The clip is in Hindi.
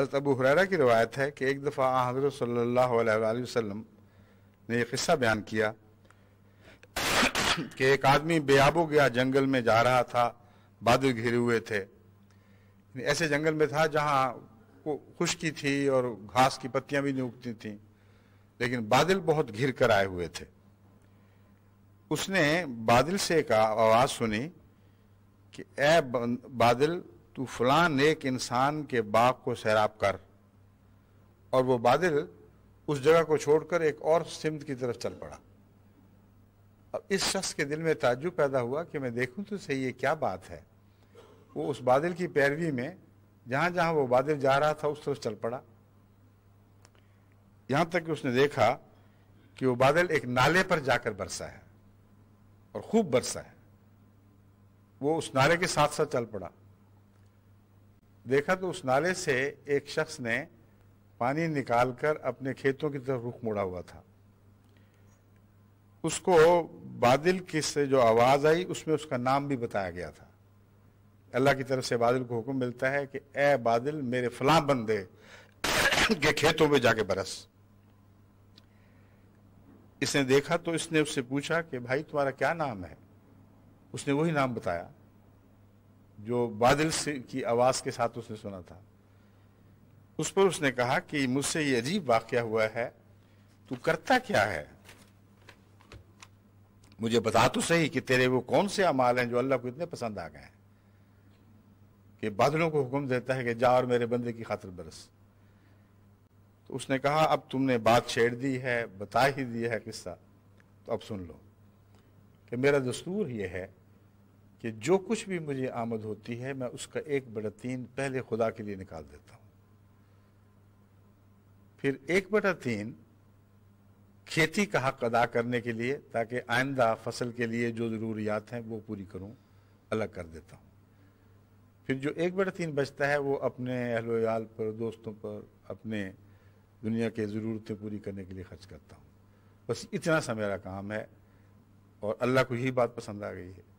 हज़रत अबू हुररा की रवायत है कि एक दफ़ा हज़रत सल्लल्लाहु अलैहि वसल्लम ने एक किस्सा बयान किया कि एक आदमी बेआबो गया जंगल में जा रहा था बादल घिरे हुए थे ऐसे जंगल में था जहाँ खुश्की थी और घास की पत्तियाँ भी नहीं उगती थीं लेकिन बादल बहुत घिर कर आए हुए थे उसने बादल से एक आवाज़ सुनी कि ए बादल तू फलान नेक इंसान के बाग को सैराब कर और वो बादल उस जगह को छोड़कर एक और सिमत की तरफ चल पड़ा अब इस शख्स के दिल में ताजुब पैदा हुआ कि मैं देखूं तो सही ये क्या बात है वो उस बादल की पैरवी में जहाँ जहाँ वो बादल जा रहा था उस तरफ चल पड़ा यहाँ तक कि उसने देखा कि वो बादल एक नाले पर जाकर बरसा है और खूब बरसा है वो उस नाले के साथ साथ चल पड़ा देखा तो उस नाले से एक शख्स ने पानी निकालकर अपने खेतों की तरफ रुख मोड़ा हुआ था उसको बादल की से जो आवाज़ आई उसमें उसका नाम भी बताया गया था अल्लाह की तरफ से बादल को हुक्म मिलता है कि ए बादल मेरे फलां बंदे के खेतों में जाके बरस इसने देखा तो इसने उससे पूछा कि भाई तुम्हारा क्या नाम है उसने वही नाम बताया जो बादल से की आवाज़ के साथ उसने सुना था उस पर उसने कहा कि मुझसे ये अजीब वाक्य हुआ है तू करता क्या है मुझे बता तो सही कि तेरे वो कौन से अमाल हैं जो अल्लाह को इतने पसंद आ गए हैं कि बादलों को हुक्म देता है कि जा और मेरे बंदे की खातर बरस तो उसने कहा अब तुमने बात छेड़ दी है बता ही दिया है किस्सा तो अब सुन लो कि मेरा दस्तूर ये है कि जो कुछ भी मुझे आमद होती है मैं उसका एक बटा तीन पहले खुदा के लिए निकाल देता हूँ फिर एक बटा तीन खेती का हक अदा करने के लिए ताकि आइंदा फसल के लिए जो ज़रूरियात हैं वो पूरी करूँ अलग कर देता हूँ फिर जो एक बटा तीन बचता है वो अपने अहलोयाल पर दोस्तों पर अपने दुनिया के ज़रूरतें पूरी करने के लिए खर्च करता हूँ बस इतना सा मेरा काम है और अल्लाह को यही बात पसंद आ गई है